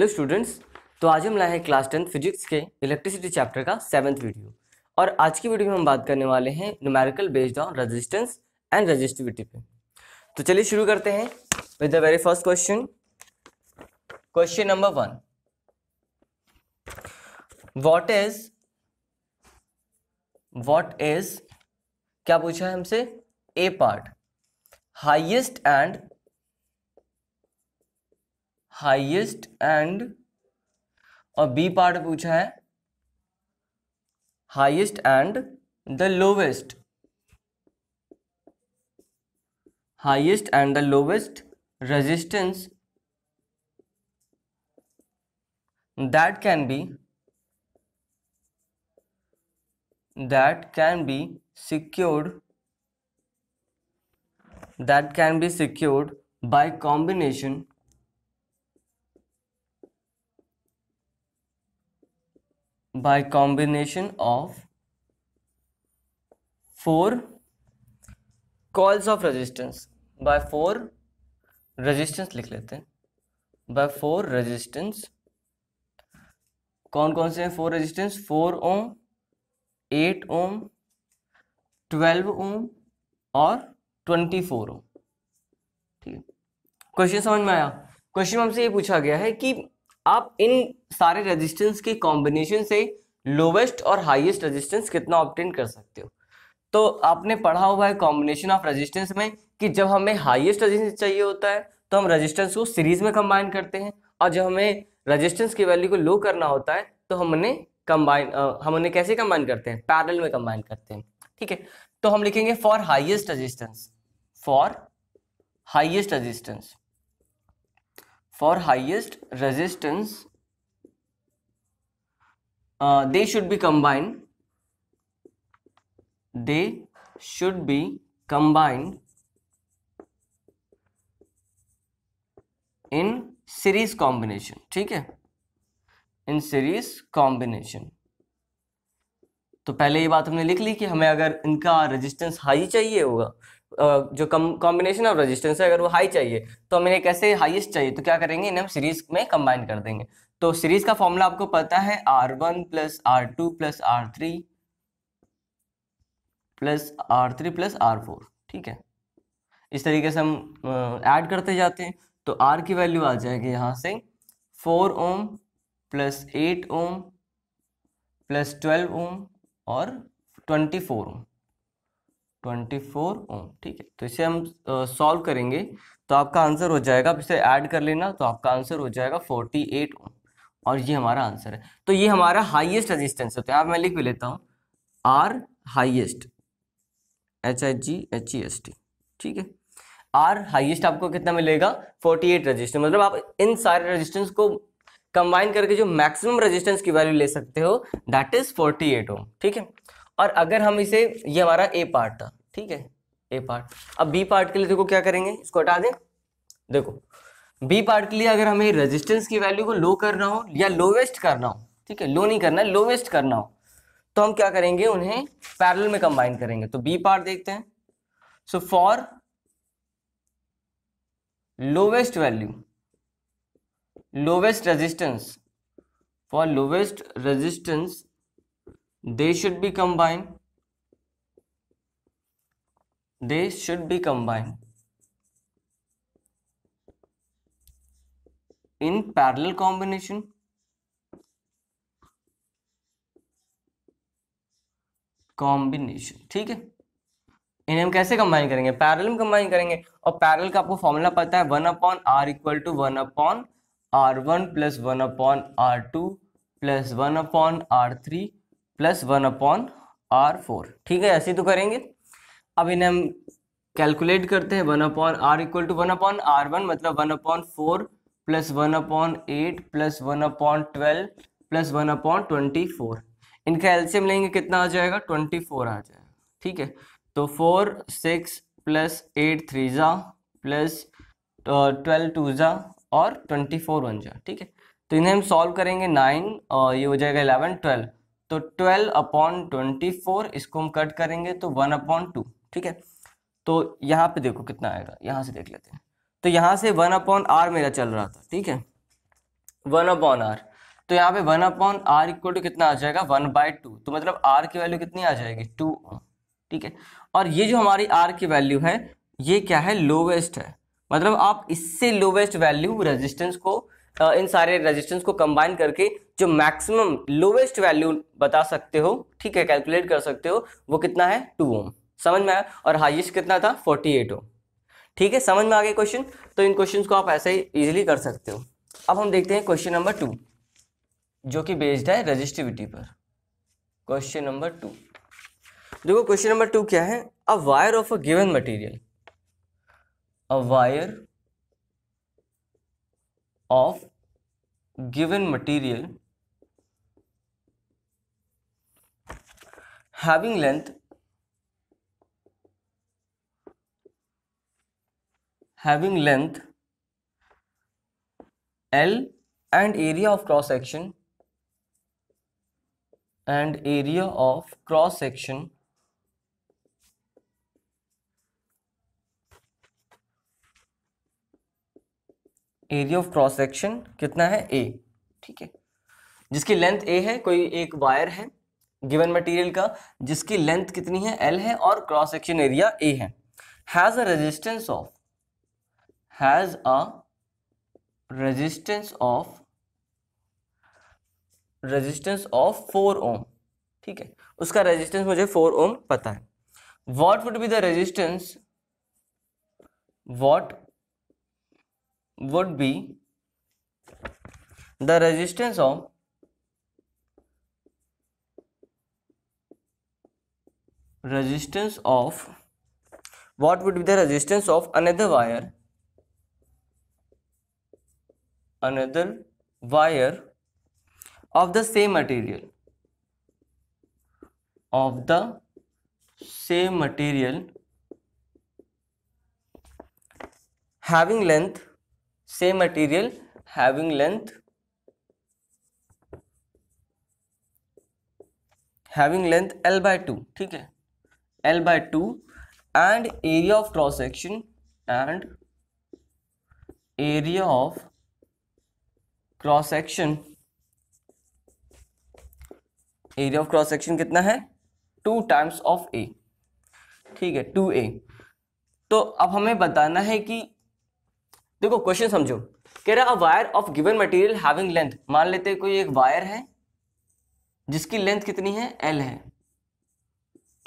Hello students तो आज हम लाए हैं क्लास टेंथ फिजिक्स के इलेक्ट्रिसिटी चैप्टर का सेवन्थ वीडियो और आज की वीडियो में हम बात करने वाले हैं numerical based on resistance and resistivity पे तो चलिए शुरू करते हैं with the very first question question number one what is what is क्या पूछा है हमसे A part highest and Highest and और बी पार्ट पूछा है Highest and the lowest Highest and the lowest resistance that can be that can be secured that can be secured by combination by combination of four coils of resistance by four resistance लिख लेते हैं by four resistance कौन कौन से हैं four resistance four ohm eight ohm twelve ohm और twenty four ohm ठीक है क्वेश्चन समझ में आया क्वेश्चन हमसे ये पूछा गया है कि आप इन सारे रेजिस्टेंस के कॉम्बिनेशन से लोवेस्ट और हाईएस्ट रेजिस्टेंस कितना ऑप्टेन कर सकते हो तो आपने पढ़ा हुआ है कॉम्बिनेशन ऑफ रेजिस्टेंस में कि जब हमें हाईएस्ट रेजिस्टेंस चाहिए होता है तो हम रेजिस्टेंस को सीरीज में कंबाइन करते हैं और जब हमें रेजिस्टेंस की वैल्यू को लो करना होता है तो हम उन्हें कंबाइन हम उन्हें कैसे कंबाइन करते हैं पैरल में कंबाइन करते हैं ठीक है तो हम लिखेंगे for highest resistance for highest resistance for highest resistance uh, they should be combined they should be combined in series combination ठीक है इन सीरीज कॉम्बिनेशन तो पहले ये बात हमने लिख ली कि हमें अगर इनका रेजिस्टेंस हाई चाहिए होगा जो कम कॉम्बिनेशन ऑफ रजिस्टेंस है अगर वो हाई चाहिए तो हमें एक ऐसे हाईएस्ट चाहिए तो क्या करेंगे इन्हें हम सीरीज में कंबाइन कर देंगे तो सीरीज का फॉर्मूला आपको पता है R one plus R two plus R three plus R three plus R four ठीक है इस तरीके से हम ऐड करते जाते हैं तो आर की वैल्यू आ जाएगी यहाँ से four ohm plus eight ohm plus twelve ohm और twenty four ohm twenty four ohm ठीक है तो इसे हम सॉल्व करेंगे तो आपका आंसर हो जाएगा इसे ऐड कर लेना तो आपका आंसर हो जाएगा फोर्टी एट ओम और ये हमारा आंसर है तो ये हमारा हाईएस्ट रेजिस्टेंस होता है आप मैं लिख भी लेता हूँ R highest H I G H E S T ठीक है आर हाईएस्ट आपको कितना मिलेगा 48 रजिस्टेंस मतलब आप इन सारे रजिस्टेंस को कंबाइन करके जो मैक्सिमम रजिस्टेंस की वैल्यू ले सकते हो दैट इज 48 ओम ठीक है और अगर हम इसे ये हमारा ए पार्ट था ठीक है ए पार्ट अब बी पार्ट के लिए देखो क्या करेंगे इसको हटा दें देखो बी पार्ट के लिए अगर हमें रेजिस्टेंस की वैल्यू को लो करना हो या लोवेस्ट करना हो ठीक है लो नहीं करना लोवेस्ट करना हो तो हम क्या करेंगे उन्हें पैरेलल में कंबाइन करेंगे तो बी पार्ट देखते हैं so for lowest value lowest resistance for lowest resistance they should be combined they should be combined in parallel combination combination ठीक है इन्हें हम कैसे कंबाइन करेंगे पैरल में कंबाइन करेंगे और पैरल का आपको फॉर्मूला पता है one upon R equal to one upon R one plus one upon R two plus one upon R three plus one upon R four ठीक है ऐसे तो करेंगे अब इन्हें हम कैलकुलेट करते हैं one upon R equal to one upon R one मतलब one upon four plus one upon eight plus one upon twelve plus one upon twenty four इनका एल्सियम लेंगे कितना आ जाएगा ट्वेंटी फोर आ जाएगा ठीक है तो four six plus eight three जा प्लस ट्वेल्व टू जा और ट्वेंटी फोर वन जा ठीक है तो इन्हें हम सॉल्व करेंगे नाइन और ये हो जाएगा इलेवन ट्वेल्व तो ट्वेल्व अपॉन ट्वेंटी फोर इसको हम कट करेंगे तो वन अपॉन टू ठीक है तो यहाँ पे देखो कितना आएगा यहाँ से देख लेते हैं तो यहाँ से वन अपॉन आर मेरा चल रहा था ठीक है वन अपॉन आर तो यहाँ पे one upon R equal to कितना आ जाएगा वन बाय टू तो मतलब आर की वैल्यू कितनी आ जाएगी टू ठीक है और ये जो हमारी आर की वैल्यू है ये क्या है लोवेस्ट है मतलब आप इससे लोवेस्ट वैल्यू रेजिस्टेंस को इन सारे रेजिस्टेंस को कंबाइन करके जो मैक्सिमम लोवेस्ट वैल्यू बता सकते हो ठीक है कैलकुलेट कर सकते हो वो कितना है टू ओम समझ में आया और हाइएस्ट कितना था फोर्टी एट ओम ठीक है समझ में आ गया क्वेश्चन तो इन क्वेश्चन को आप ऐसे ही ईजिली कर सकते हो अब हम देखते हैं क्वेश्चन नंबर टू जो कि बेस्ड है रजिस्टिविटी पर क्वेश्चन नंबर टू देखो क्वेश्चन नंबर टू क्या है a wire of a given material a wire of given material having length having length L and area of cross section and area of cross section area of cross section कितना है ए ठीक है जिसकी length ए है कोई एक wire है given material का जिसकी लेंथ कितनी है एल है और क्रॉस सेक्शन एरिया ए है has a resistance of has a resistance of resistance of four ohm ठीक है उसका रेजिस्टेंस मुझे फोर ओम पता है what would be the resistance what would be the resistance of resistance of what would be the resistance of another wire another wire of the same material of the same material having length same material having length having length l by 2 ठीक है l by 2 and area of cross section and area of cross section area of cross section कितना है to times of ए ठीक है to A तो अब हमें बताना है कि देखो क्वेश्चन समझो कह रहा wire of given material having length मान लेते कोई एक वायर है जिसकी लेंथ कितनी है एल है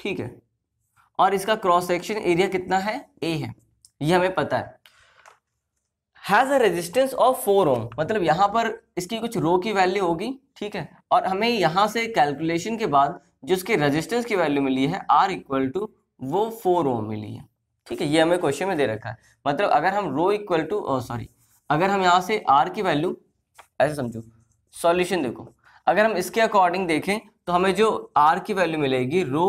ठीक है और इसका क्रॉस सेक्शन एरिया कितना है ए है ये हमें पता है has a resistance of four ohm मतलब यहाँ पर इसकी कुछ रो की वैल्यू होगी ठीक है और हमें यहाँ से कैलकुलेशन के बाद जिसके रेजिस्टेंस की वैल्यू मिली है आर इक्वल टू वो फोर ओम मिली है ठीक है ये हमें क्वेश्चन में दे रखा है मतलब अगर हम रो इक्वल टू सॉरी अगर हम यहाँ से आर की वैल्यू ऐसे समझो सॉल्यूशन देखो अगर हम इसके अकॉर्डिंग देखें तो हमें जो आर की वैल्यू मिलेगी रो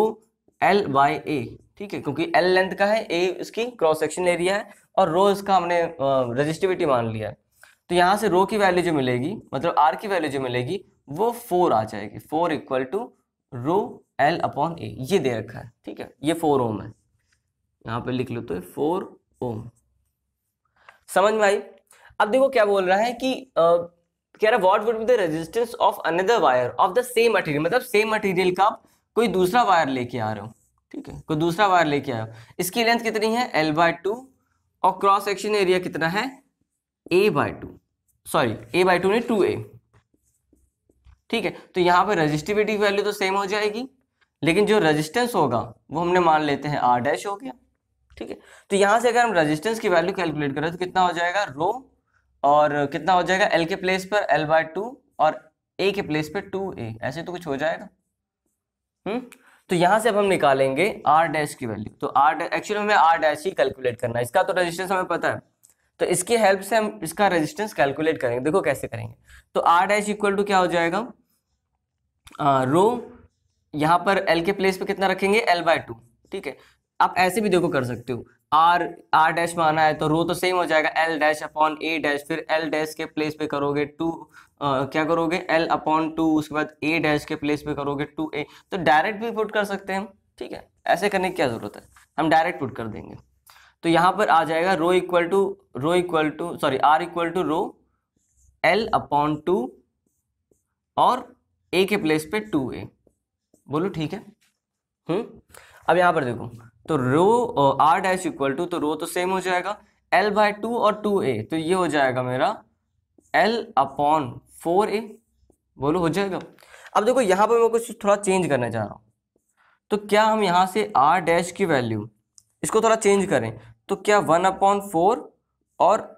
एल बाई ए ठीक है क्योंकि एल लेंथ का है ए इसकी क्रॉस सेक्शन एरिया है और रो इसका हमने रजिस्टिविटी मान लिया है तो यहाँ से रो की वैल्यू जो मिलेगी मतलब आर की वैल्यू जो मिलेगी वो फोर आ जाएगी four equal to rho L upon A ये दे रखा है ठीक है ये फोर ओम है यहां पे लिख लो तो फोर ओम समझ में आई अब देखो क्या बोल रहा है कि आ, कह रहा what would be the resistance of another wire of the same material मतलब सेम मटेरियल का कोई दूसरा वायर लेके आ रहे हो ठीक है कोई दूसरा वायर लेके आ रहे हो इसकी लेंथ कितनी है एल बाय टू और क्रॉस सेक्शन एरिया कितना है A by two sorry A by two नहीं टू ए ठीक है तो यहाँ पर रजिस्टिविटी वैल्यू तो सेम हो जाएगी लेकिन जो रजिस्टेंस होगा वो हमने मान लेते हैं आर डैश हो गया ठीक है तो यहाँ से अगर हम रजिस्टेंस की वैल्यू कैलकुलेट करें तो कितना हो जाएगा रो और कितना हो जाएगा एल के प्लेस पर एल बाय टू और ए के प्लेस पर टू ए ऐसे तो कुछ हो जाएगा हम्म तो यहाँ से अब हम निकालेंगे आर डैश की वैल्यू तो आर एक्चुअली हमें आर डैश ही कैलकुलेट करना है इसका तो रजिस्टेंस हमें पता है तो इसकी हेल्प से हम इसका रजिस्टेंस कैलकुलेट करेंगे देखो कैसे करेंगे तो आर डैश इक्वल टू क्या हो जाएगा आ, रो यहाँ पर एल के प्लेस पे कितना रखेंगे एल बाय टू ठीक है आप ऐसे भी देखो कर सकते हो आर आर डैश में आना है तो रो तो सेम हो जाएगा L dash upon A dash फिर एल डैश के प्लेस पे करोगे टू आ, क्या करोगे एल अपॉन टू उसके बाद ए डैश के प्लेस पे करोगे टू ए तो डायरेक्ट भी पुट कर सकते हैं हम ठीक है ऐसे करने की क्या ज़रूरत है हम डायरेक्ट पुट कर देंगे तो यहाँ पर आ जाएगा rho equal to rho equal to sorry R equal to rho L upon two और ए के प्लेस पे टू ए बोलो ठीक है हुँ? हम्म? अब यहाँ पर देखो तो rho R dash equal to तो रो तो सेम हो जाएगा एल बाय टू और टू ए तो ये हो जाएगा मेरा एल अपॉन फोर ए बोलो हो जाएगा अब देखो यहाँ पर मैं कुछ थोड़ा चेंज करने जा रहा हूँ तो क्या हम यहाँ से आर डैश की वैल्यू इसको थोड़ा चेंज करें तो क्या वन अपॉन फोर और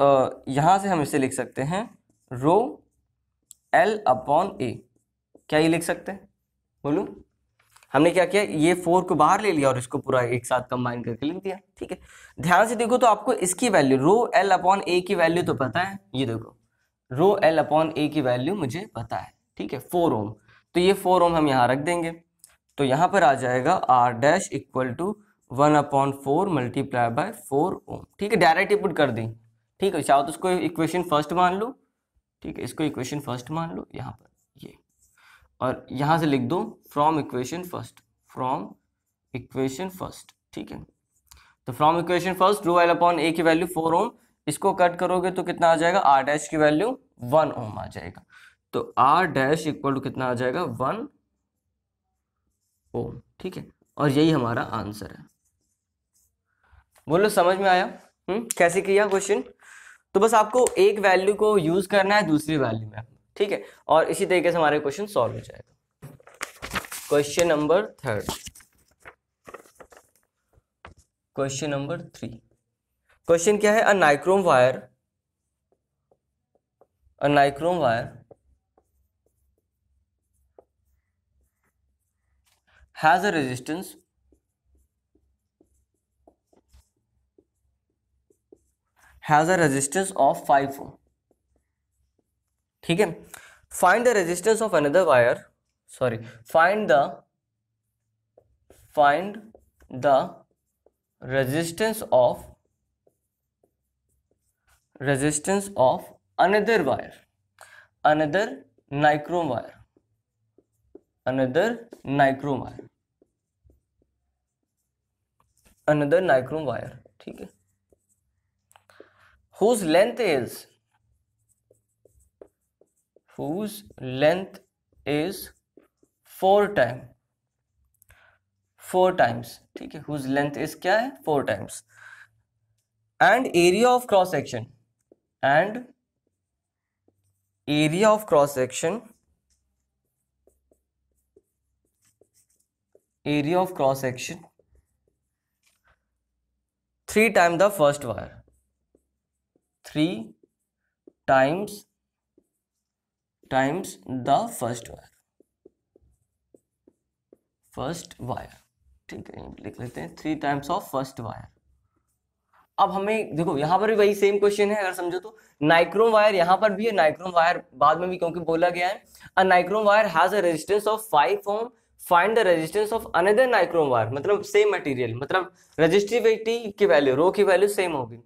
यहाँ से हम इसे लिख सकते हैं रो एल अपॉन ए क्या ये लिख सकते हैं बोलो हमने क्या किया ये फोर को बाहर ले लिया और इसको पूरा एक साथ कंबाइन करके लिख दिया ठीक है ध्यान से देखो तो आपको इसकी value rho L upon A की वैल्यू तो पता है ये देखो रो एल अपॉन ए की वैल्यू मुझे पता है ठीक है फोर ओम तो ये फोर ओम हम यहाँ रख देंगे तो यहाँ पर आ जाएगा R dash equal to one upon four multiply by four ohm ठीक है डायरेक्ट ही पुट कर दें ठीक है चाहो तो उसको इक्वेशन फर्स्ट मान लो ठीक है इसको इक्वेशन फर्स्ट मान लो यहाँ पर और यहां से लिख दो from equation first from equation first ठीक है तो from equation first rho L upon A की वैल्यू फोर ओम इसको कट करोगे तो कितना आ जाएगा आर डैश की वैल्यू वन ओम आ जाएगा तो आर डैश इक्वल टू कितना आ जाएगा वन ओम ठीक है और यही हमारा आंसर है बोलो समझ में आया हम्म कैसे किया क्वेश्चन तो बस आपको एक वैल्यू को यूज करना है दूसरी वैल्यू में ठीक है और इसी तरीके से हमारे क्वेश्चन सॉल्व हो जाएगा question number third question number three question क्या है a nichrome wire a nichrome wire has a resistance has a resistance of five ohm ठीक है find the resistance of another wire sorry find the find the resistance of resistance of another wire another nichrome wire another nichrome wire another nichrome wire ठीक है whose length is whose length is four time four times ठीक है whose length is क्या है four times and area of cross section and area of cross section area of cross section three time the first wire three times times the first wire first wire ठीक है लिख लेते हैं three times of first wire अब हमें देखो यहाँ पर भी वही सेम क्वेश्चन है अगर समझो तो नाइक्रोम वायर यहाँ पर भी है नाइक्रोम वायर बाद में भी क्योंकि बोला गया है a nichrome wire has a resistance of five ohm find the resistance of another nichrome wire मतलब सेम मटेरियल मतलब रजिस्टिविटी की वैल्यू रो की वैल्यू सेम होगी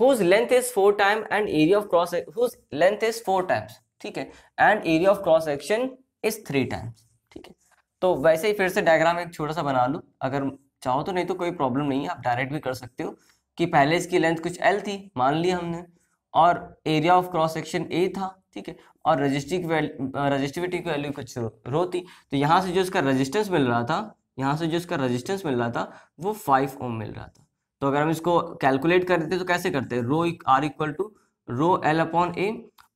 whose length is four time and area of cross whose length is four times ठीक है and area of cross section is three times ठीक है तो वैसे ही फिर से डायग्राम एक छोटा सा बना लो अगर चाहो तो नहीं तो कोई प्रॉब्लम नहीं है आप डायरेक्ट भी कर सकते हो कि पहले इसकी लेंथ कुछ एल थी मान लिया हमने और area of cross section A था ठीक है और रजिस्टिव रजिस्टिविटी की वैल्यू कुछ रो थी तो यहाँ से जो इसका रजिस्टेंस मिल रहा था यहाँ से जो इसका रजिस्टेंस मिल रहा था वो फाइव ओम मिल रहा था तो अगर हम इसको कैलकुलेट करते तो कैसे करते rho R equal to rho L upon A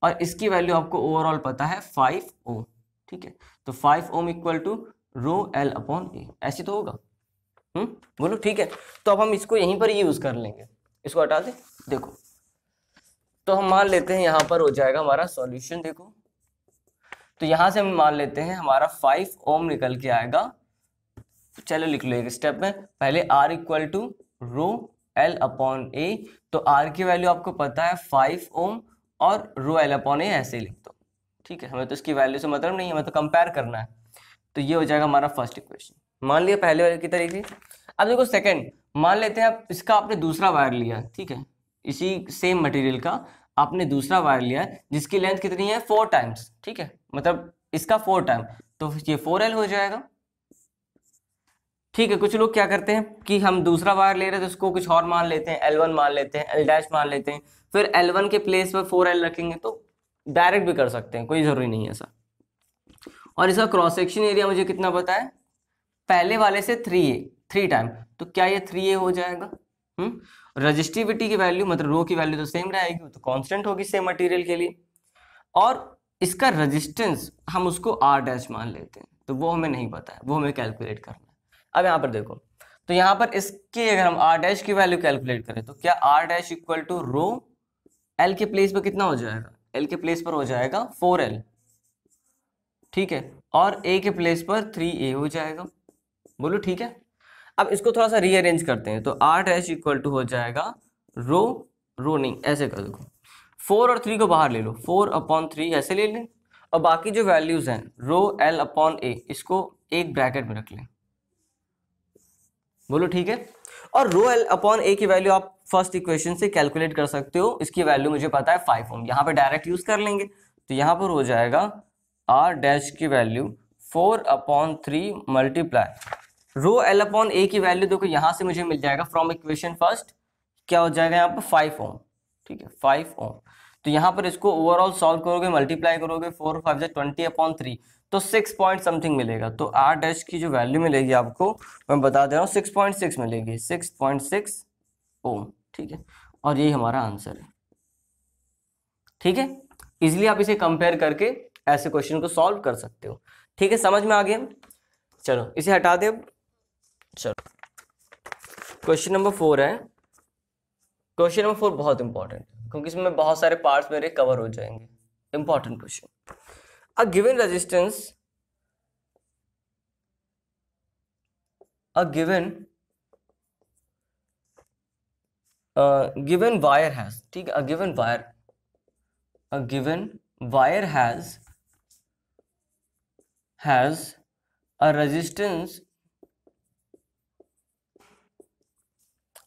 और इसकी वैल्यू आपको ओवरऑल पता है फाइव ओम ठीक है तो five ohm equal to rho L upon A ऐसे तो होगा हम्म बोलो ठीक है तो अब हम इसको यहीं पर यूज कर लेंगे इसको हटा दे देखो तो हम मान लेते हैं यहाँ पर हो जाएगा हमारा सॉल्यूशन देखो तो यहाँ से हम मान लेते हैं हमारा फाइव ओम निकल के आएगा चलो लिख लो एक स्टेप में पहले R equal to rho L upon A तो आर की वैल्यू आपको पता है फाइव ओम और रो एल अपॉन ए ऐसे लिख दो ठीक है हमें तो इसकी वैल्यू से मतलब नहीं हमें तो कंपेयर करना है तो ये हो जाएगा हमारा फर्स्ट इक्वेशन मान लिया पहले वाले की तरीके अब देखो सेकेंड मान लेते हैं आप इसका आपने दूसरा वायर लिया ठीक है इसी सेम मटेरियल का आपने दूसरा वायर लिया है जिसकी लेंथ कितनी है फोर टाइम्स ठीक है मतलब इसका फोर टाइम तो ये फोर एल हो जाएगा ठीक है कुछ लोग क्या करते हैं कि हम दूसरा वायर ले रहे हैं तो उसको कुछ और मान लेते हैं एल वन मान लेते हैं एल डैश मान लेते हैं फिर L1 के प्लेस पर एल रखेंगे तो डायरेक्ट भी कर सकते हैं कोई ज़रूरी नहीं है ऐसा और इसका क्रॉस सेक्शन एरिया मुझे कितना पता है पहले वाले से थ्री ए थ्री टाइम तो क्या ये थ्री ए हो जाएगा हम्म रजिस्टिविटी की वैल्यू मतलब रो की वैल्यू तो सेम रहेगी तो कॉन्स्टेंट होगी सेम मटीरियल के लिए और इसका रजिस्टेंस हम उसको आर डैश मान लेते हैं तो वो हमें नहीं पता है वो हमें कैलकुलेट करना है अब यहाँ पर देखो तो यहाँ पर इसके अगर हम आर डैश की वैल्यू कैलकुलेट करें तो क्या R dash equal to rho L के प्लेस पर कितना हो जाएगा एल के प्लेस पर हो जाएगा फोर एल ठीक है और ए के प्लेस पर थ्री ए हो जाएगा बोलो ठीक है अब इसको थोड़ा सा रीअरेंज करते हैं तो आठ एच इक्वल टू हो जाएगा रो रो नहीं ऐसे कर दो फोर और थ्री को बाहर ले लो फोर अपॉन थ्री ऐसे ले लें और बाकी जो वैल्यूज़ हैं रो एल अपॉन ए इसको एक ब्रैकेट में रख लें बोलो ठीक है और रो एल अपॉन ए की वैल्यू आप फर्स्ट इक्वेशन से कैलकुलेट कर सकते हो इसकी वैल्यू मुझे पता है फाइव ओम यहाँ पे डायरेक्ट यूज कर लेंगे तो यहाँ पर हो जाएगा आर डैश की value four upon three multiply rho L upon A की वैल्यू देखो यहाँ से मुझे मिल जाएगा फ्रॉम इक्वेशन फर्स्ट क्या हो जाएगा यहाँ पर फाइव ओम ठीक है फाइव ओम तो यहाँ पर इसको ओवरऑल सॉल्व करोगे मल्टीप्लाई करोगे फोर फाइव जो ट्वेंटी अपॉन थ्री तो सिक्स पॉइंट समथिंग मिलेगा तो आर डैश की जो वैल्यू मिलेगी आपको मैं बता दे रहा हूँ सिक्स पॉइंट सिक्स मिलेगी सिक्स पॉइंट सिक्स ओम ठीक है और यही हमारा आंसर है ठीक है इजिली आप इसे कंपेयर करके ऐसे क्वेश्चन को सॉल्व कर सकते हो ठीक है समझ में आ गया चलो इसे हटा दे चलो क्वेश्चन नंबर फोर है क्वेश्चन नंबर फोर बहुत इंपॉर्टेंट है क्योंकि इसमें बहुत सारे पार्ट्स मेरे कवर हो जाएंगे important question a given resistance a given given wire has ठीक है a given wire a given wire has has a resistance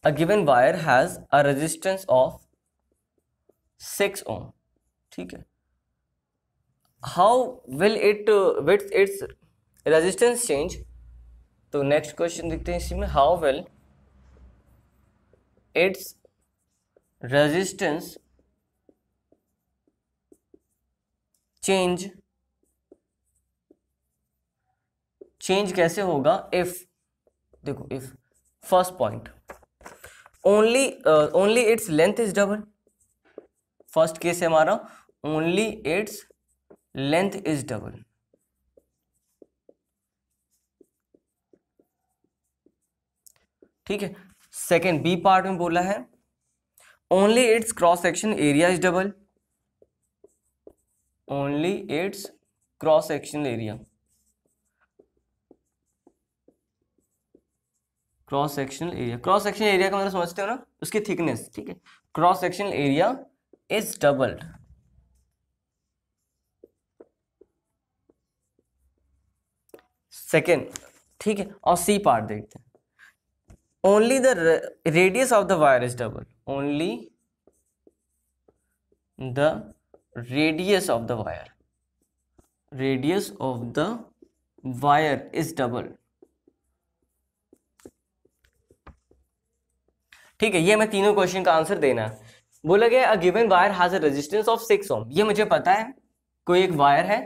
a given wire has a resistance of six ohm ठीक है how will it wit its resistance change तो next question देखते हैं इसी में how will its resistance change change कैसे होगा if देखो if first point only only its length is double first case है हमारा only its length is double ठीक है सेकेंड बी पार्ट में बोला है only its cross section area is double only its cross section area cross sectional area cross section area का मतलब समझते हो ना उसकी थिकनेस ठीक है cross sectional area is doubled second ठीक है और सी पार्ट देखते हैं only the radius of the wire is double only the radius of the wire radius of the wire is double ठीक है ये मैं तीनों क्वेश्चन का आंसर देना है बोला गया a given wire has a resistance of six ohm ये मुझे पता है कोई एक वायर है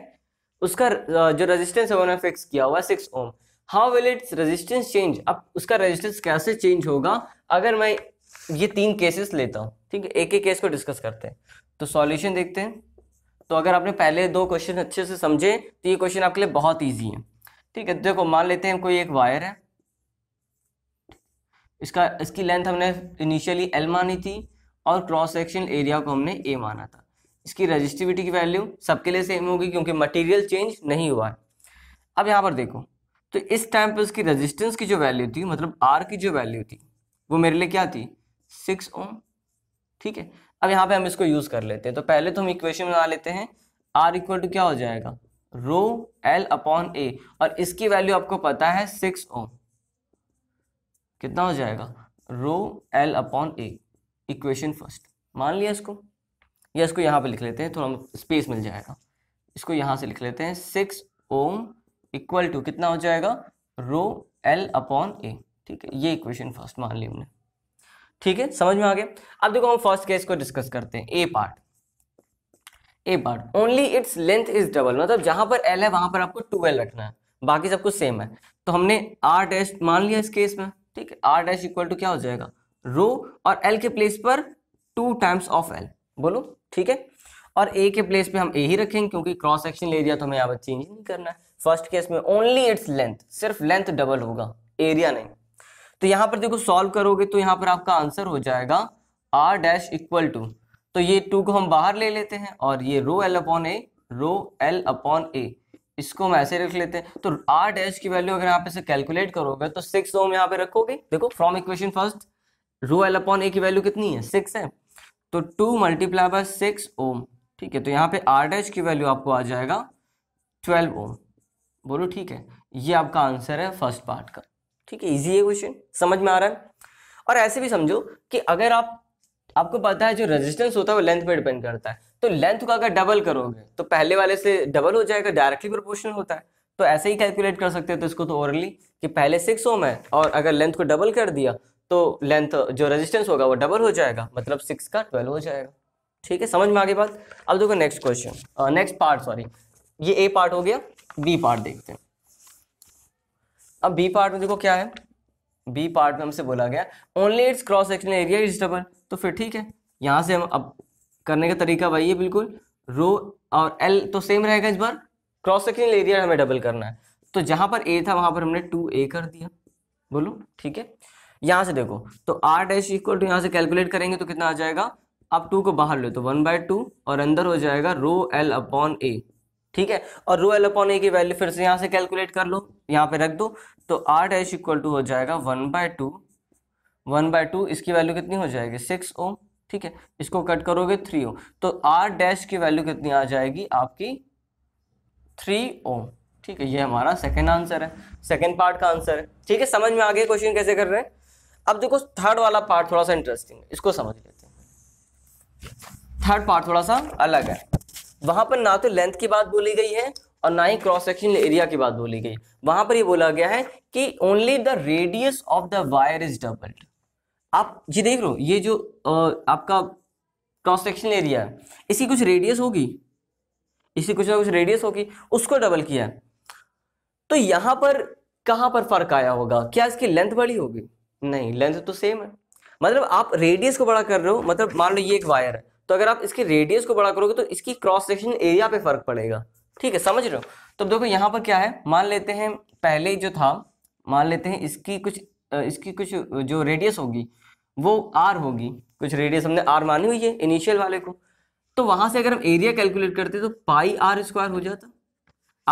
उसका जो रेजिस्टेंस है उन्होंने फिक्स किया हुआ six ohm how will its resistance change अब उसका रेजिस्टेंस कैसे चेंज होगा अगर मैं ये तीन केसेस लेता हूँ ठीक है एक एक केस को डिस्कस करते हैं तो सॉल्यूशन देखते हैं तो अगर आपने पहले दो क्वेश्चन अच्छे से समझे तो ये क्वेश्चन आपके लिए बहुत ईजी है ठीक है देखो मान लेते हैं कोई एक वायर है इसका इसकी लेंथ हमने इनिशियली एल मानी थी और क्रॉस सेक्शन एरिया को हमने ए माना था इसकी रजिस्टिविटी की वैल्यू सबके लिए सेम होगी क्योंकि मटेरियल चेंज नहीं हुआ है अब यहाँ पर देखो तो इस टाइम पे उसकी रेजिस्टेंस की जो वैल्यू थी मतलब आर की जो वैल्यू थी वो मेरे लिए क्या थी सिक्स ओम ठीक है अब यहाँ पे हम इसको यूज़ कर लेते हैं तो पहले तो हम इक्वेशन बना लेते हैं आर इक्वल टू क्या हो जाएगा रो एल अपॉन ए और इसकी वैल्यू आपको पता है सिक्स ओम कितना हो जाएगा रो L upon A equation first मान लिया इसको या इसको यहाँ पे लिख लेते हैं थोड़ा स्पेस मतलब मिल जाएगा इसको यहाँ से लिख लेते हैं सिक्स ओम इक्वल टू कितना हो जाएगा रो एल अपॉन ए ठीक है ये इक्वेशन फर्स्ट मान ली हमने ठीक है समझ में आ गया अब देखो हम फर्स्ट केस को डिस्कस करते हैं A part A part only its length is double मतलब जहां पर एल है वहां पर आपको टू एल रखना है बाकी सब कुछ सेम है तो हमने आर डैश मान लिया इस केस में ठीक है आर डैश इक्वल टू क्या हो जाएगा रो और एल के प्लेस पर टू टाइम्स ऑफ एल बोलो ठीक है और ए के प्लेस पे हम ए ही रखेंगे क्योंकि क्रॉस सेक्शन ले दिया तो हमें यहाँ पर चेंज नहीं करना है फर्स्ट केस में ओनली इट्स लेंथ सिर्फ लेंथ डबल होगा एरिया नहीं तो यहाँ पर देखो सॉल्व करोगे तो यहाँ पर आपका आंसर हो जाएगा आर डैश इक्वल टू तो ये टू को हम बाहर ले लेते हैं और ये rho L upon A rho L upon A इसको हम ऐसे रख लेते हैं तो आर डैश की वैल्यू अगर यहाँ पे कैलकुलेट करोगे तो सिक्स ओम यहाँ पे रखोगे देखो from equation first row L upon A की वैल्यू कितनी है सिक्स है तो two multiply by six ohm ठीक है तो यहाँ पे आर एच की वैल्यू आपको आ जाएगा ट्वेल्व ओम बोलो ठीक है ये आपका आंसर है फर्स्ट पार्ट का ठीक है इजी है क्वेश्चन समझ में आ रहा है और ऐसे भी समझो कि अगर आप आपको पता है जो रेजिस्टेंस होता है वो लेंथ पे डिपेंड करता है तो लेंथ का अगर डबल करोगे तो पहले वाले से डबल हो जाएगा डायरेक्टली प्रोपोर्शनल होता है तो ऐसे ही कैलकुलेट कर सकते हैं तो इसको तो ओरली कि पहले सिक्स ओम है और अगर लेंथ को डबल कर दिया तो लेंथ जो रेजिस्टेंस होगा वो डबल हो जाएगा मतलब सिक्स का ट्वेल्व हो जाएगा ठीक है समझ में आगे बात अब देखो next question next part sorry ये ए पार्ट हो गया बी पार्ट देखते हैं अब बी पार्ट में देखो क्या है बी पार्ट में हमसे बोला गया only its cross section area is double तो फिर ठीक है यहाँ से हम अब करने का तरीका वही है बिल्कुल रो और एल तो सेम रहेगा इस बार क्रॉस सेक्शनल एरिया हमें डबल करना है तो जहाँ पर ए था वहाँ पर हमने टू ए कर दिया बोलो ठीक है यहां से देखो तो आर डैश इक्वल टू यहां से कैलकुलेट करेंगे तो कितना आ जाएगा आप टू को बाहर ले तो वन बाय टू और अंदर हो जाएगा रो एल अपॉन ए ठीक है और रो एल अपॉन ए की वैल्यू फिर से यहां से कैलकुलेट कर लो यहां पे रख दो तो आर डैश इक्वल टू हो जाएगा one by two one by two इसकी वैल्यू कितनी हो जाएगी सिक्स ओम ठीक है इसको कट करोगे थ्री ओम तो आर डैश की वैल्यू कितनी आ जाएगी आपकी थ्री ओम ठीक है ये हमारा सेकेंड आंसर है सेकेंड पार्ट का आंसर है ठीक है समझ में आ गया क्वेश्चन कैसे कर रहे हैं अब देखो थर्ड वाला पार्ट थोड़ा सा इंटरेस्टिंग है इसको समझ लेते हैं थर्ड पार्ट थोड़ा सा अलग है वहां पर ना तो लेंथ की बात बोली गई है और ना ही क्रॉस सेक्शन एरिया की बात बोली गई वहां पर ये बोला गया है कि only the radius of the wire is doubled आप ये देख लो ये जो आपका क्रॉस सेक्शन एरिया है इसकी कुछ रेडियस होगी इसी कुछ ना कुछ रेडियस होगी उसको डबल किया है तो यहां पर कहां पर फर्क आया होगा क्या इसकी लेंथ बड़ी होगी नहीं लेंथ तो सेम है मतलब आप रेडियस को बड़ा कर रहे हो मतलब मान लो ये एक वायर है तो अगर आप इसके रेडियस को बड़ा करोगे तो इसकी क्रॉस सेक्शन एरिया पे फर्क पड़ेगा ठीक है समझ रहे हो तो देखो यहाँ पर क्या है मान लेते हैं पहले जो था मान लेते हैं इसकी कुछ इसकी कुछ जो रेडियस होगी वो आर होगी कुछ रेडियस हमने आर मानी हुई है इनिशियल वाले को तो वहां से अगर हम एरिया कैलकुलेट करते तो पाई आर स्क्वायर हो जाता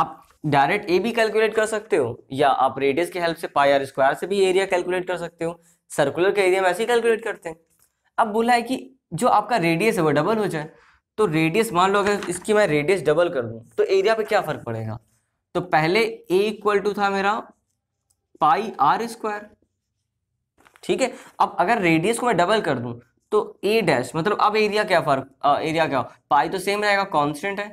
आप डायरेक्ट ए भी कैलकुलेट कर सकते हो या आप रेडियस की हेल्प से पाई आर स्क्वायर से भी एरिया कैलकुलेट कर सकते हो सर्कुलर के एरिया में ऐसे ही कैलकुलेट करते हैं अब बोला है कि जो आपका रेडियस है वो डबल हो जाए तो रेडियस मान लो अगर इसकी मैं रेडियस डबल कर दूँ तो एरिया पर क्या फ़र्क पड़ेगा तो पहले ए इक्वल टू था मेरा पाई आर स्क्वायर ठीक है अब अगर रेडियस को मैं डबल कर दूँ तो ए डैश मतलब अब एरिया क्या फ़र्क एरिया क्या पाई तो सेम रहेगा कॉन्स्टेंट है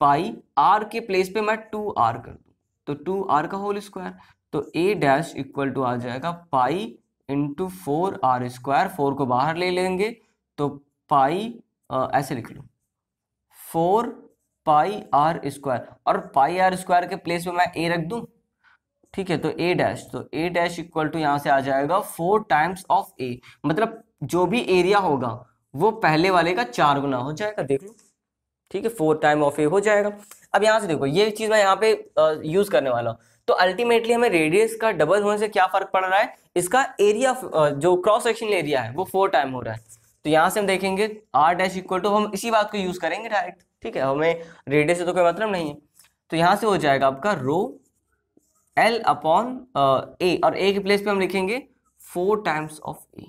पाई आर के प्लेस पे मैं टू आर कर दू तो टू आर का होल स्क्वायर तो ए डैश इक्वल टू आ जाएगा pi into four R square four को बाहर ले लेंगे तो पाई आ, ऐसे लिख लूँ फोर पाई आर स्क्वायर और पाई आर स्क्वायर के प्लेस पे मैं ए रख दू ठीक है तो ए डैश तो ए डैश इक्वल टू यहां से आ जाएगा फोर टाइम्स ऑफ ए मतलब जो भी एरिया होगा वो पहले वाले का चार गुना हो जाएगा देख लो ठीक है फोर टाइम ऑफ ए हो जाएगा अब यहाँ से देखो ये चीज़ मैं यहाँ पे यूज करने वाला हूँ तो अल्टीमेटली हमें रेडियस का डबल होने से क्या फर्क पड़ रहा है इसका एरिया जो क्रॉस सेक्शन एरिया है वो फोर टाइम हो रहा है तो यहाँ से हम देखेंगे आर डैश इक्वल टू हम इसी बात को यूज करेंगे डायरेक्ट ठीक है हमें रेडियस से तो कोई मतलब नहीं है तो यहाँ से हो जाएगा आपका रो एल अपॉन ए और ए के प्लेस पे हम लिखेंगे फोर टाइम्स ऑफ ए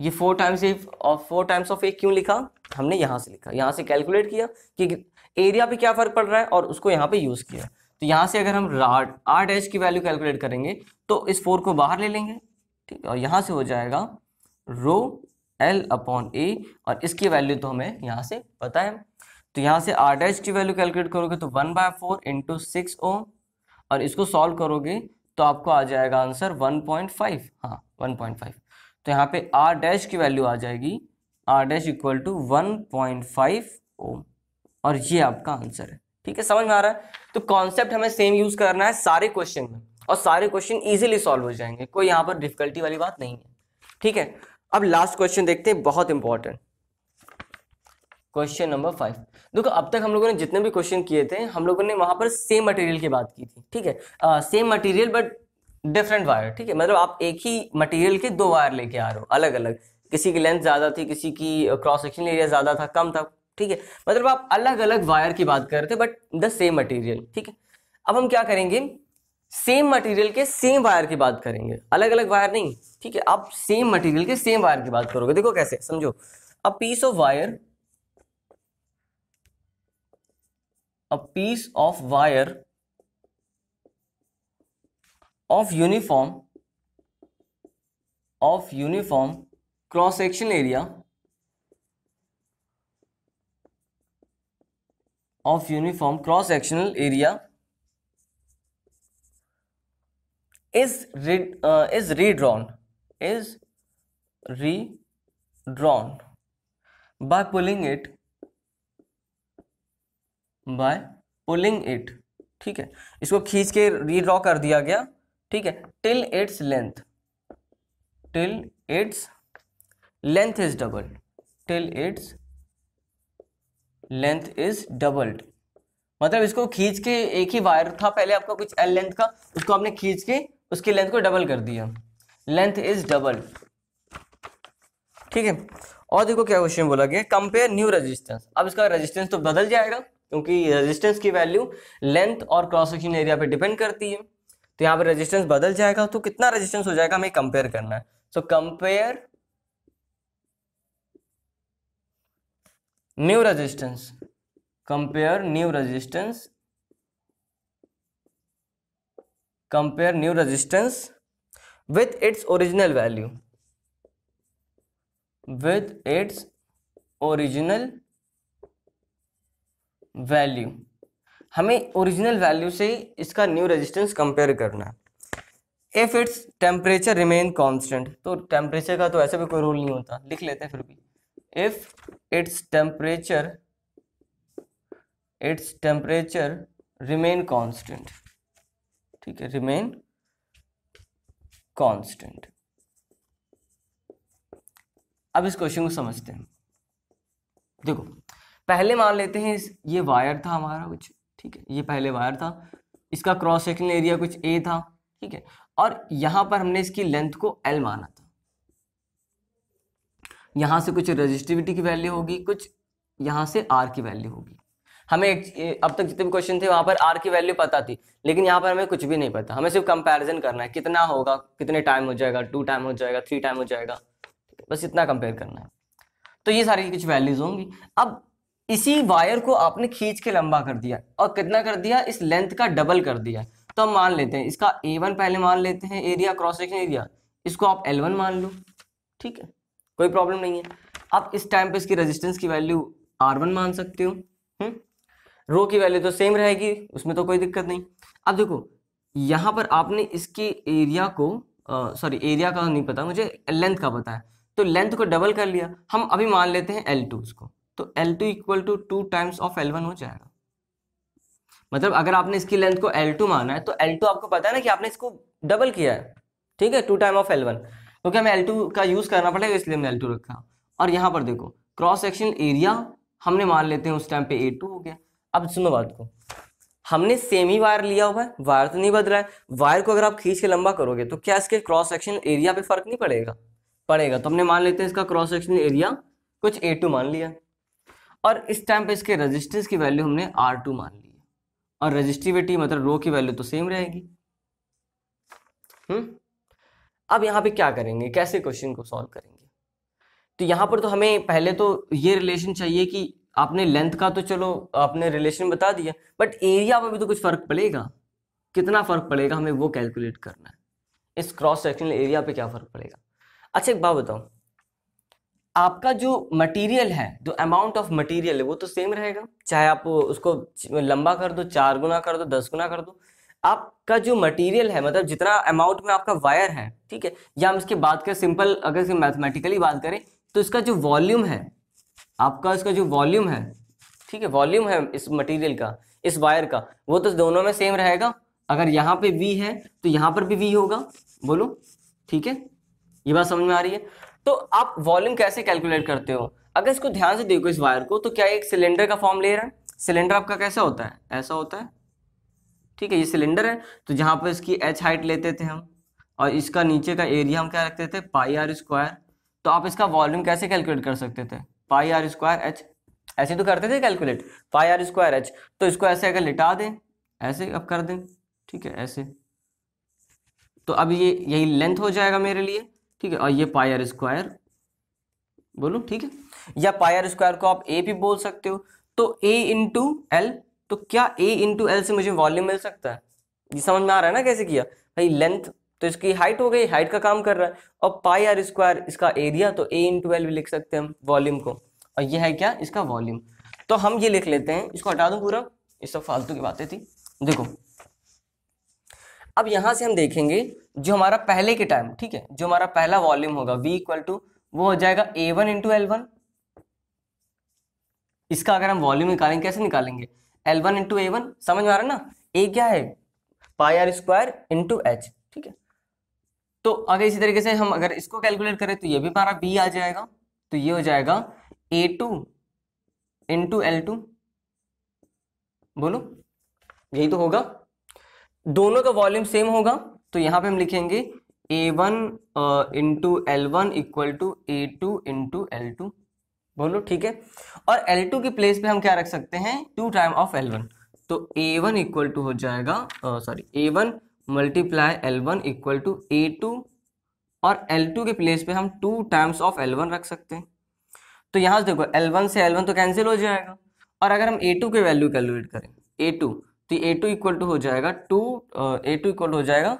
ये four times of four times of A क्यों लिखा हमने यहाँ से लिखा यहाँ से कैलकुलेट किया कि एरिया पे क्या फ़र्क पड़ रहा है और उसको यहाँ पे यूज़ किया तो यहाँ से अगर हम आर डैश की वैल्यू कैलकुलेट करेंगे तो इस फोर को बाहर ले लेंगे ठीक है और यहाँ से हो जाएगा रो एल अपॉन ए और इसकी वैल्यू तो हमें यहाँ से पता है तो यहाँ से आर डैश की वैल्यू कैलकुलेट करोगे तो one by four into six oh और इसको सॉल्व करोगे तो आपको आ जाएगा आंसर वन पॉइंट फाइव हाँ वन पॉइंट फाइव तो यहाँ पे आर डैश की वैल्यू आ जाएगी R dash equal to one point five ohm और ये आपका आंसर है ठीक है समझ में आ रहा है तो कॉन्सेप्ट हमें सेम यूज करना है सारे क्वेश्चन में और सारे क्वेश्चन इजीली सॉल्व हो जाएंगे कोई यहाँ पर डिफिकल्टी वाली बात नहीं है ठीक है अब लास्ट क्वेश्चन देखते हैं बहुत इंपॉर्टेंट क्वेश्चन नंबर फाइव देखो अब तक हम लोगों ने जितने भी क्वेश्चन किए थे हम लोगों ने वहां पर सेम मटेरियल की बात की थी ठीक है same material but different wire ठीक है मतलब आप एक ही मटेरियल के दो वायर लेके आ रहे हो अलग अलग किसी की लेंथ ज़्यादा थी किसी की क्रॉस सेक्शन एरिया ज़्यादा था कम था ठीक है मतलब आप अलग अलग वायर की बात कर रहे थे बट द सेम मटेरियल ठीक है अब हम क्या करेंगे सेम मटेरियल के सेम वायर की बात करेंगे अलग अलग वायर नहीं ठीक है आप सेम मटेरियल के सेम वायर की बात करोगे देखो कैसे समझो a piece of wire a piece of wire of uniform of uniform cross section area of uniform cross sectional area is is redrawn is drawn by pulling it by pulling it ठीक है इसको खींच के redraw कर दिया गया ठीक है till its length till its length is doubled till its length is doubled मतलब इसको खींच के एक ही वायर था पहले आपका कुछ एल लेंथ का उसको आपने खींच के उसकी लेंथ को डबल कर दिया लेंथ इज डबल ठीक है और देखो क्या क्वेश्चन बोला गया कंपेयर न्यू रेजिस्टेंस अब इसका रेजिस्टेंस तो बदल जाएगा क्योंकि रेजिस्टेंस की वैल्यू लेंथ और क्रॉस सेक्शन एरिया पे डिपेंड करती है तो यहाँ पर रेजिस्टेंस बदल जाएगा तो कितना रेजिस्टेंस हो जाएगा हमें कंपेयर करना है so compare new resistance compare new resistance compare new resistance with its original value with its original value हमें ओरिजिनल वैल्यू से ही इसका न्यू रेजिस्टेंस कंपेयर करना है if its temperature remain constant तो टेम्परेचर का तो ऐसा भी कोई रोल नहीं होता लिख लेते हैं फिर भी if its temperature its temperature remain constant ठीक है remain constant अब इस क्वेश्चन को समझते हैं देखो पहले मान लेते हैं ये वायर था हमारा कुछ ठीक है ये पहले वायर था इसका क्रॉस सेक्शनल एरिया कुछ ए था ठीक है और यहां पर हमने इसकी लेंथ को एल माना यहाँ से कुछ रजिस्टिविटी की वैल्यू होगी कुछ यहाँ से आर की वैल्यू होगी हमें एक, अब तक जितने भी क्वेश्चन थे वहाँ पर आर की वैल्यू पता थी लेकिन यहाँ पर हमें कुछ भी नहीं पता हमें सिर्फ कंपैरिजन करना है कितना होगा कितने टाइम हो जाएगा टू टाइम हो जाएगा थ्री टाइम हो जाएगा बस इतना कंपेयर करना है तो ये सारी कुछ वैल्यूज होंगी अब इसी वायर को आपने खींच के लंबा कर दिया और कितना कर दिया इस लेंथ का डबल कर दिया तो हम मान लेते हैं इसका ए वन पहले मान लेते हैं एरिया क्रॉस सेक्शन एरिया इसको आप एल वन मान लो ठीक है कोई प्रॉब्लम नहीं है आप इस टाइम पे इसकी रेजिस्टेंस की वैल्यू आर वन मान सकते हो रो हम्म? की वैल्यू तो सेम रहेगी उसमें तो कोई दिक्कत नहीं अब देखो यहाँ पर आपने इसकी एरिया को सॉरी एरिया का नहीं पता मुझे लेंथ का पता है तो लेंथ को डबल कर लिया हम अभी मान लेते हैं एल टू इसको तो L two equal to two times of L one हो जाएगा मतलब अगर आपने इसकी लेंथ को एल टू माना है तो एल टू आपको पता है ना कि आपने इसको डबल किया है ठीक है two time of L one क्योंकि हमें एल का यूज़ करना पड़ेगा इसलिए हमने एल रखा और यहाँ पर देखो क्रॉस सेक्शनल एरिया हमने मान लेते हैं उस टाइम पे ए टू हो गया अब सुनो बात को हमने सेमी वायर लिया हुआ है वायर तो नहीं बदला है वायर को अगर आप खींच के लंबा करोगे तो क्या इसके क्रॉस सेक्शन एरिया पे फर्क नहीं पड़ेगा पड़ेगा तो हमने मान लेते हैं इसका क्रॉस सेक्शन एरिया कुछ ए टू मान लिया और इस टाइम पे इसके रेजिस्टेंस की वैल्यू हमने आर टू मान ली है और रजिस्टिविटी मतलब रो की वैल्यू तो सेम रहेगी हम्म अब यहाँ पे क्या करेंगे कैसे क्वेश्चन को सॉल्व करेंगे तो यहाँ पर तो हमें पहले तो ये रिलेशन चाहिए कि आपने लेंथ का तो चलो आपने रिलेशन बता दिया बट एरिया पर भी तो कुछ फर्क पड़ेगा कितना फर्क पड़ेगा हमें वो कैलकुलेट करना है इस क्रॉस सेक्शनल एरिया पे क्या फर्क पड़ेगा अच्छा एक बात बताओ आपका जो मटेरियल है जो अमाउंट ऑफ मटेरियल है वो तो सेम रहेगा चाहे आप उसको लंबा कर दो चार गुना कर दो दस गुना कर दो आपका जो मटेरियल है मतलब जितना अमाउंट में आपका वायर है ठीक है या हम इसकी बात करें सिंपल अगर इसे मैथमेटिकली बात करें तो इसका जो वॉल्यूम है आपका इसका जो वॉल्यूम है ठीक है वॉल्यूम है इस मटेरियल का इस वायर का वो तो दोनों में सेम रहेगा अगर यहाँ पे वी है तो यहाँ पर भी वी होगा बोलो ठीक है ये बात समझ में आ रही है तो आप वॉल्यूम कैसे कैलकुलेट करते हो अगर इसको ध्यान से देखो इस वायर को तो क्या एक सिलेंडर का फॉर्म ले रहा है सिलेंडर आपका कैसा होता है ऐसा होता है ठीक है ये सिलेंडर है तो जहाँ पर इसकी एच हाइट लेते थे हम और इसका नीचे का एरिया हम क्या रखते थे पाई आर स्क्वायर तो आप इसका वॉल्यूम कैसे कैलकुलेट कर सकते थे पाई आर स्क्वायर एच ऐसे तो करते थे calculate pi R square H तो इसको ऐसे अगर लिटा दें ऐसे अब कर दें ठीक है ऐसे तो अब ये यही लेंथ हो जाएगा मेरे लिए ठीक है और ये पाई आर स्क्वायर बोलूँ ठीक है या पाई आर स्क्वायर को आप ए भी बोल सकते हो तो ए इंटू एल तो क्या ए इंटू एल से मुझे वॉल्यूम मिल सकता है ये समझ में आ रहा है ना कैसे किया भाई लेंथ तो इसकी हाइट हो गई हाइट का काम कर रहा है और पाई आर स्क्वायर इसका एरिया तो ए इंटू एल भी लिख सकते हैं हम वॉल्यूम को और ये है क्या इसका वॉल्यूम तो हम ये लिख लेते हैं इसको हटा दूं पूरा ये सब फालतू की बातें थी देखो अब यहां से हम देखेंगे जो हमारा पहले के टाइम ठीक है जो हमारा पहला वॉल्यूम होगा वी इक्वल टू वो हो जाएगा A one into L one इसका अगर हम वॉल्यूम निकालेंगे कैसे निकालेंगे L one into A one समझ में आ रहा है ना ए क्या है pi R square into H ठीक है तो अगर इसी तरीके से हम अगर इसको कैलकुलेट करें तो ये भी हमारा बी आ जाएगा तो ये हो जाएगा A two into L two बोलो यही तो होगा दोनों का वॉल्यूम सेम होगा तो यहां पे हम लिखेंगे A one into L one equal to A two into L two बोलो ठीक है और एल टू की प्लेस पे हम क्या रख सकते हैं two time of L one तो ए वन इक्वल टू हो जाएगा sorry A one multiply L one equal to A two और एल टू के प्लेस पे हम two times of L one रख सकते हैं तो यहाँ देखो एल वन से एल वन तो कैंसिल हो जाएगा और अगर हम ए टू के वैल्यू कैलकुलेट करें ए टू तो ए टू इक्वल टू हो जाएगा टू ए टू इक्वल हो जाएगा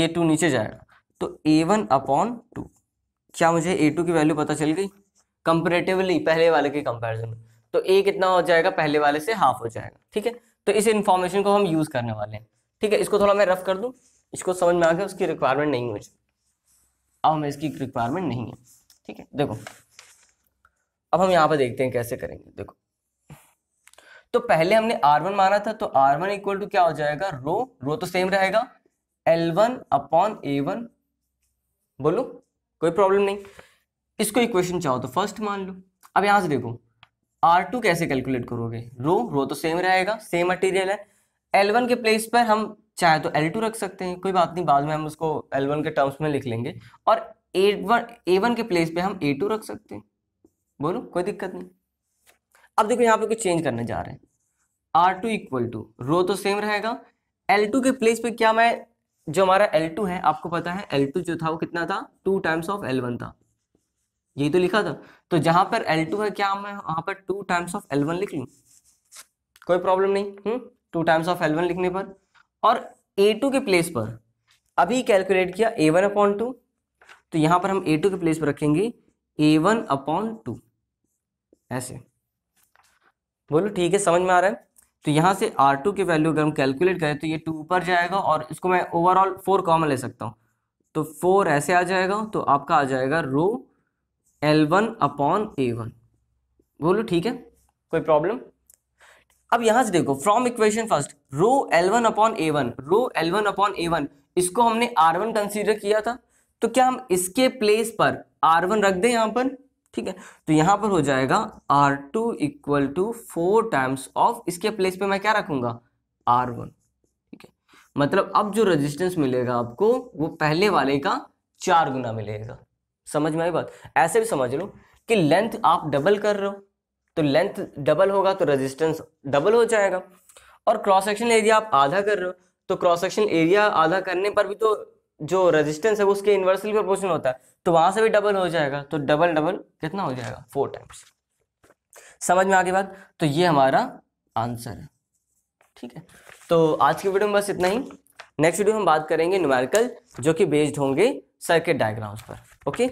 ये टू नीचे जाएगा तो ए वन अपॉन टू क्या मुझे ए टू की वैल्यू पता चल गई कंपेरेटिवली पहले वाले के कंपेरिजन में तो ए कितना हो जाएगा पहले वाले से हाफ हो जाएगा ठीक है तो इस इन्फॉर्मेशन को हम यूज करने वाले हैं ठीक है इसको थोड़ा मैं रफ कर दूँ इसको समझ में आ गया उसकी रिक्वायरमेंट नहीं है मुझे अब हमें इसकी रिक्वायरमेंट नहीं है ठीक है देखो अब हम यहाँ पर देखते हैं कैसे करेंगे देखो तो पहले हमने R1 माना था तो R1 वन इक्वल टू क्या हो जाएगा रो रो तो सेम रहेगा L1 वन अपॉन ए बोलो कोई प्रॉब्लम नहीं इसको इक्वेशन चाहो तो फर्स्ट मान लो अब यहाँ से देखो आर टू कैसे कैलकुलेट करोगे रो रो तो सेम रहेगा सेम मटेरियल है एल वन के प्लेस पर हम चाहे तो एल टू रख सकते हैं कोई बात नहीं बाद में हम उसको एल वन के टर्म्स में लिख लेंगे और ए वन ए वन के प्लेस पर हम ए टू रख सकते हैं बोलो कोई दिक्कत नहीं अब देखो यहाँ पे कुछ चेंज करने जा रहे हैं R two equal to rho तो सेम रहेगा एल टू के प्लेस पे क्या मैं जो हमारा एल टू है आपको पता है एल टू जो था वो कितना था two times of L one था यही तो लिखा था तो जहां पर L2 है क्या मैं वहां पर टू टाइम्स ऑफ L1 लिख लू कोई प्रॉब्लम नहीं हम्म टू टाइम्स ऑफ L1 लिखने पर और A2 के प्लेस पर अभी कैलकुलेट किया A1 वन अपॉन टू तो यहां पर हम A2 के प्लेस पर रखेंगे A1 वन अपॉन टू ऐसे बोलो ठीक है समझ में आ रहा है तो यहां से R2 की वैल्यू अगर हम कैलकुलेट करें तो ये टू ऊपर जाएगा और इसको मैं ओवरऑल फोर कॉमन ले सकता हूँ तो फोर ऐसे आ जाएगा तो आपका आ जाएगा रो L one upon A one बोलो ठीक है कोई प्रॉब्लम अब यहां से देखो from equation first row L one upon A one row L one upon A one इसको हमने आर वन कंसिडर किया था तो क्या हम इसके प्लेस पर आर वन रख दें यहां पर ठीक है तो यहां पर हो जाएगा R two equal to four times of इसके प्लेस पे मैं क्या रखूंगा आर वन ठीक है मतलब अब जो रेजिस्टेंस मिलेगा आपको वो पहले वाले का चार गुना मिलेगा समझ में आई बात ऐसे भी समझ लो कि लेंथ आप डबल कर रहे हो तो लेंथ डबल होगा तो रेजिस्टेंस डबल हो जाएगा और क्रॉस सेक्शन एरिया आप आधा कर रहे हो तो क्रॉस सेक्शन एरिया आधा करने पर भी तो जो रेजिस्टेंस है उसके इन्वर्सल प्रोपोर्शनल होता है तो वहां से भी डबल हो जाएगा तो डबल डबल कितना हो जाएगा फोर टाइम्स समझ में आगे बात तो ये हमारा आंसर है ठीक है तो आज की वीडियो में बस इतना ही नेक्स्ट वीडियो हम बात करेंगे न्यूमेरिकल जो कि बेस्ड होंगे सर्किट डायग्राम्स पर ओके